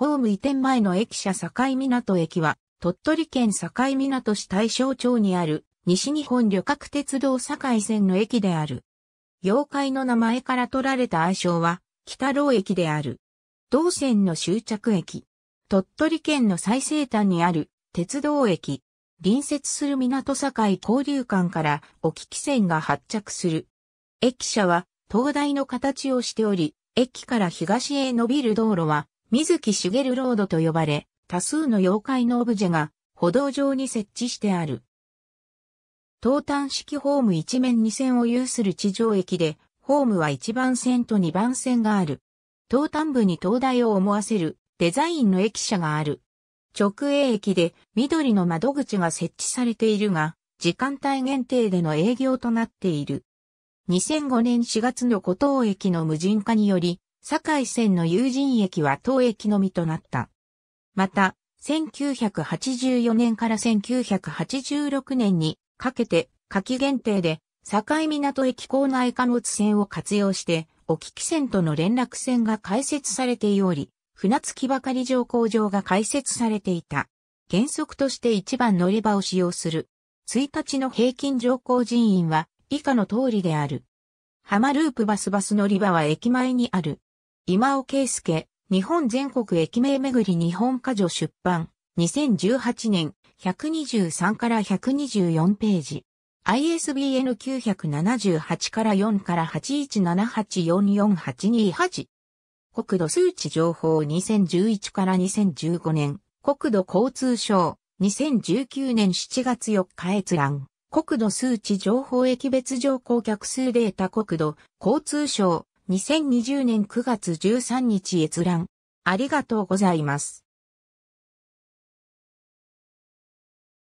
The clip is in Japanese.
ホーム移転前の駅舎境港駅は、鳥取県境港市大正町にある、西日本旅客鉄道境線の駅である。妖怪の名前から取られた愛称は、北郎駅である。同線の終着駅。鳥取県の最西端にある鉄道駅。隣接する港境交流館から沖木線が発着する。駅舎は灯台の形をしており、駅から東へ伸びる道路は水木しげるロードと呼ばれ、多数の妖怪のオブジェが歩道上に設置してある。東端式ホーム一面二線を有する地上駅で、ホームは一番線と二番線がある。東端部に灯台を思わせるデザインの駅舎がある。直営駅で緑の窓口が設置されているが、時間帯限定での営業となっている。2005年4月の古東駅の無人化により、堺線の友人駅は当駅のみとなった。また、1984年から1986年にかけて、夏季限定で、境港駅構内貨物線を活用して、沖汽線との連絡線が開設されており、船着きばかり乗降場が開設されていた。原則として一番乗り場を使用する。1日の平均乗降人員は以下の通りである。浜ループバスバス乗り場は駅前にある。今尾圭介、日本全国駅名巡り日本家女出版、2018年、123から124ページ。ISBN 978から4から8178448228。国土数値情報2011から2015年、国土交通省、2019年7月4日閲覧。国土数値情報駅別乗降客数データ国土、交通省、2020年9月13日閲覧。ありがとうございます。